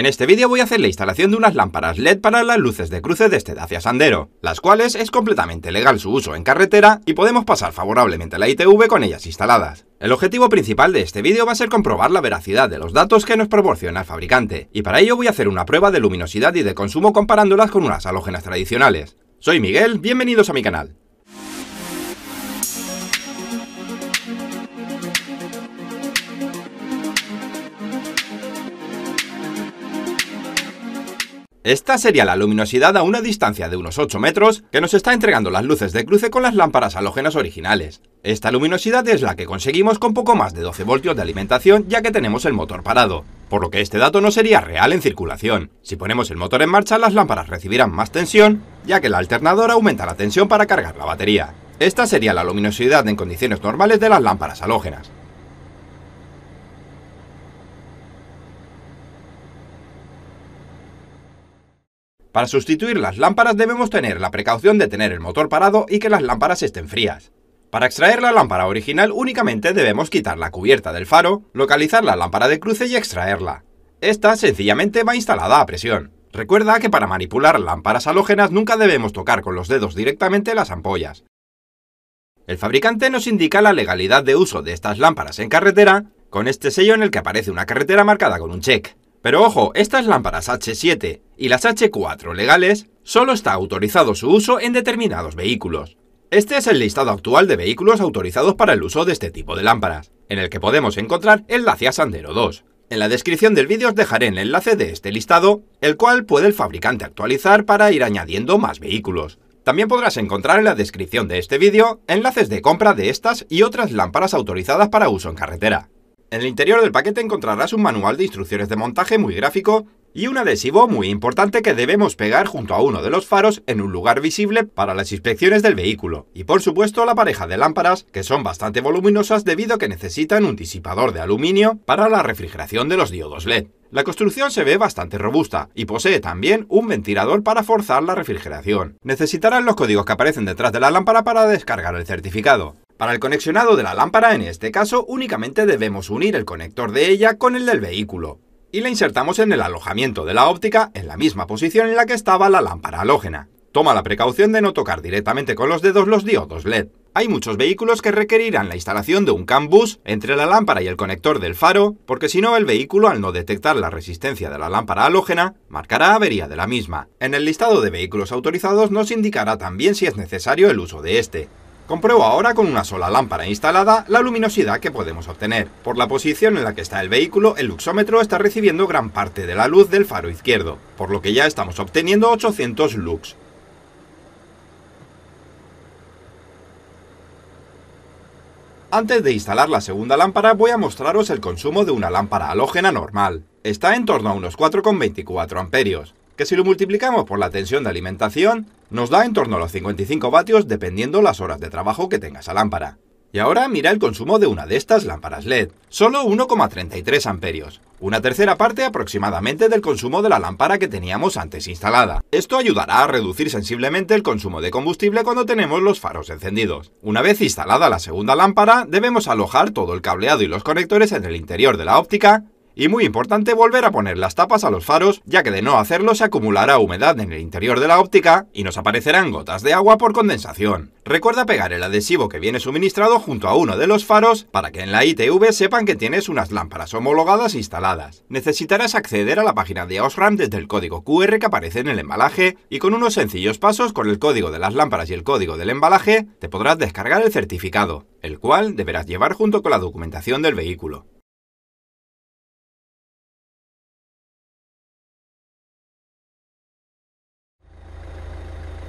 En este vídeo voy a hacer la instalación de unas lámparas LED para las luces de cruce de este Dacia Sandero, las cuales es completamente legal su uso en carretera y podemos pasar favorablemente la ITV con ellas instaladas. El objetivo principal de este vídeo va a ser comprobar la veracidad de los datos que nos proporciona el fabricante, y para ello voy a hacer una prueba de luminosidad y de consumo comparándolas con unas halógenas tradicionales. Soy Miguel, bienvenidos a mi canal. Esta sería la luminosidad a una distancia de unos 8 metros que nos está entregando las luces de cruce con las lámparas halógenas originales. Esta luminosidad es la que conseguimos con poco más de 12 voltios de alimentación ya que tenemos el motor parado, por lo que este dato no sería real en circulación. Si ponemos el motor en marcha las lámparas recibirán más tensión ya que el alternador aumenta la tensión para cargar la batería. Esta sería la luminosidad en condiciones normales de las lámparas halógenas. Para sustituir las lámparas debemos tener la precaución de tener el motor parado y que las lámparas estén frías. Para extraer la lámpara original únicamente debemos quitar la cubierta del faro, localizar la lámpara de cruce y extraerla. Esta sencillamente va instalada a presión. Recuerda que para manipular lámparas halógenas nunca debemos tocar con los dedos directamente las ampollas. El fabricante nos indica la legalidad de uso de estas lámparas en carretera con este sello en el que aparece una carretera marcada con un check. Pero ojo, estas lámparas H7, y las H4 legales, solo está autorizado su uso en determinados vehículos. Este es el listado actual de vehículos autorizados para el uso de este tipo de lámparas, en el que podemos encontrar el Dacia Sandero 2. En la descripción del vídeo os dejaré el enlace de este listado, el cual puede el fabricante actualizar para ir añadiendo más vehículos. También podrás encontrar en la descripción de este vídeo enlaces de compra de estas y otras lámparas autorizadas para uso en carretera. En el interior del paquete encontrarás un manual de instrucciones de montaje muy gráfico y un adhesivo muy importante que debemos pegar junto a uno de los faros en un lugar visible para las inspecciones del vehículo, y por supuesto la pareja de lámparas, que son bastante voluminosas debido a que necesitan un disipador de aluminio para la refrigeración de los diodos LED. La construcción se ve bastante robusta y posee también un ventilador para forzar la refrigeración. Necesitarán los códigos que aparecen detrás de la lámpara para descargar el certificado. Para el conexionado de la lámpara, en este caso, únicamente debemos unir el conector de ella con el del vehículo y la insertamos en el alojamiento de la óptica en la misma posición en la que estaba la lámpara halógena. Toma la precaución de no tocar directamente con los dedos los diodos LED. Hay muchos vehículos que requerirán la instalación de un CAN bus entre la lámpara y el conector del faro, porque si no el vehículo al no detectar la resistencia de la lámpara halógena, marcará avería de la misma. En el listado de vehículos autorizados nos indicará también si es necesario el uso de este. Compruebo ahora con una sola lámpara instalada la luminosidad que podemos obtener. Por la posición en la que está el vehículo, el luxómetro está recibiendo gran parte de la luz del faro izquierdo, por lo que ya estamos obteniendo 800 lux. Antes de instalar la segunda lámpara voy a mostraros el consumo de una lámpara halógena normal. Está en torno a unos 4,24 amperios que si lo multiplicamos por la tensión de alimentación, nos da en torno a los 55 vatios dependiendo las horas de trabajo que tenga esa lámpara. Y ahora mira el consumo de una de estas lámparas LED, solo 1,33 amperios, una tercera parte aproximadamente del consumo de la lámpara que teníamos antes instalada. Esto ayudará a reducir sensiblemente el consumo de combustible cuando tenemos los faros encendidos. Una vez instalada la segunda lámpara, debemos alojar todo el cableado y los conectores en el interior de la óptica y muy importante volver a poner las tapas a los faros, ya que de no hacerlo se acumulará humedad en el interior de la óptica y nos aparecerán gotas de agua por condensación. Recuerda pegar el adhesivo que viene suministrado junto a uno de los faros para que en la ITV sepan que tienes unas lámparas homologadas instaladas. Necesitarás acceder a la página de Osram desde el código QR que aparece en el embalaje y con unos sencillos pasos con el código de las lámparas y el código del embalaje te podrás descargar el certificado, el cual deberás llevar junto con la documentación del vehículo.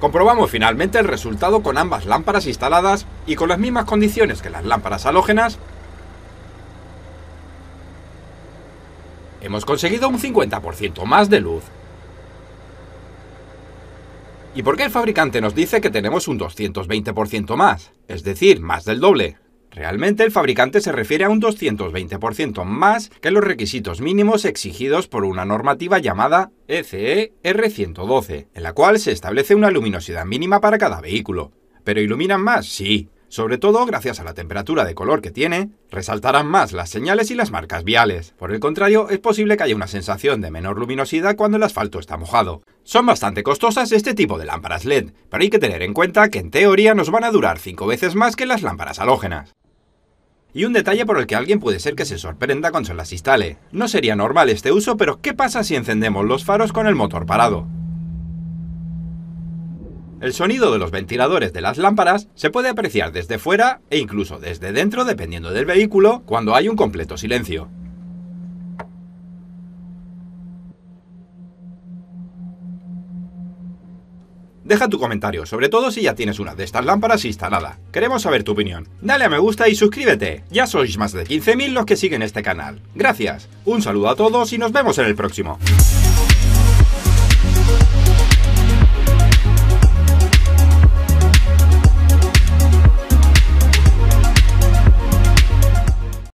Comprobamos finalmente el resultado con ambas lámparas instaladas y con las mismas condiciones que las lámparas halógenas. Hemos conseguido un 50% más de luz. ¿Y por qué el fabricante nos dice que tenemos un 220% más? Es decir, más del doble. Realmente el fabricante se refiere a un 220% más que los requisitos mínimos exigidos por una normativa llamada ECE e R112, en la cual se establece una luminosidad mínima para cada vehículo. ¿Pero iluminan más? Sí. Sobre todo gracias a la temperatura de color que tiene, resaltarán más las señales y las marcas viales. Por el contrario, es posible que haya una sensación de menor luminosidad cuando el asfalto está mojado. Son bastante costosas este tipo de lámparas LED, pero hay que tener en cuenta que en teoría nos van a durar 5 veces más que las lámparas halógenas. Y un detalle por el que alguien puede ser que se sorprenda cuando se las instale. No sería normal este uso, pero ¿qué pasa si encendemos los faros con el motor parado? El sonido de los ventiladores de las lámparas se puede apreciar desde fuera e incluso desde dentro dependiendo del vehículo cuando hay un completo silencio. Deja tu comentario, sobre todo si ya tienes una de estas lámparas instalada. Queremos saber tu opinión. Dale a me gusta y suscríbete. Ya sois más de 15.000 los que siguen este canal. Gracias. Un saludo a todos y nos vemos en el próximo.